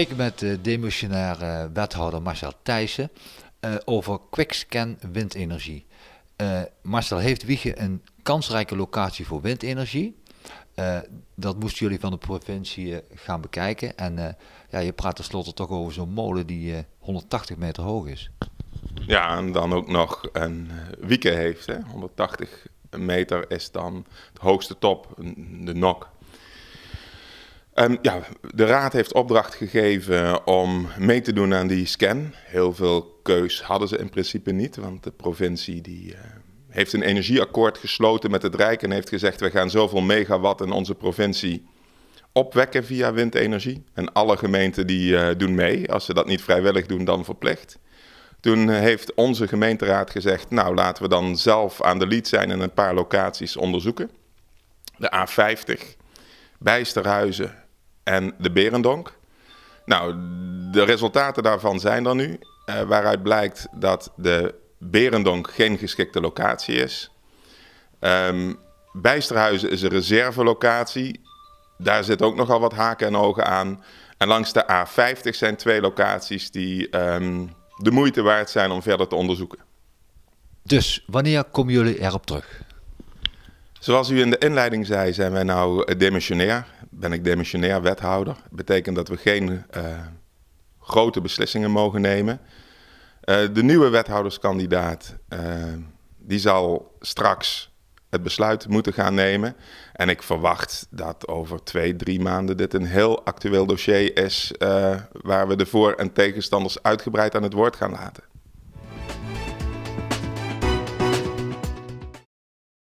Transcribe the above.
spreken met de demissionair eh, wethouder Marcel Thijssen eh, over quickscan windenergie. Eh, Marcel, heeft Wiegen een kansrijke locatie voor windenergie? dat moesten jullie van de provincie gaan bekijken. En ja, je praat tenslotte toch over zo'n molen die 180 meter hoog is. Ja, en dan ook nog een wieken heeft. Hè? 180 meter is dan de hoogste top, de nok. Ehm, ja, de raad heeft opdracht gegeven om mee te doen aan die scan. Heel veel keus hadden ze in principe niet, want de provincie die, eh, heeft een energieakkoord gesloten met het Rijk en heeft gezegd: we gaan zoveel megawatt in onze provincie opwekken via windenergie. En alle gemeenten die eh, doen mee. Als ze dat niet vrijwillig doen, dan verplicht. Toen eh, heeft onze gemeenteraad gezegd: nou laten we dan zelf aan de lead zijn en een paar locaties onderzoeken. De A50, Bijsterhuizen, en de Berendonk. Nou, de resultaten daarvan zijn er nu. Eh, waaruit blijkt dat de Berendonk geen geschikte locatie is. Ehm, Bijsterhuizen is een reservelocatie. Daar zit ook nogal wat haken en ogen aan. En langs de A50 zijn twee locaties die ehm, de moeite waard zijn om verder te onderzoeken. Dus wanneer komen jullie erop terug? Zoals u in de inleiding zei, zijn wij nou demissionair ben ik demissionair wethouder. Dat betekent dat we geen eh, grote beslissingen mogen nemen. Eh, de nieuwe wethouderskandidaat eh, die zal straks het besluit moeten gaan nemen. En ik verwacht dat over twee, drie maanden dit een heel actueel dossier is waar we de voor- en tegenstanders uitgebreid aan het woord gaan laten.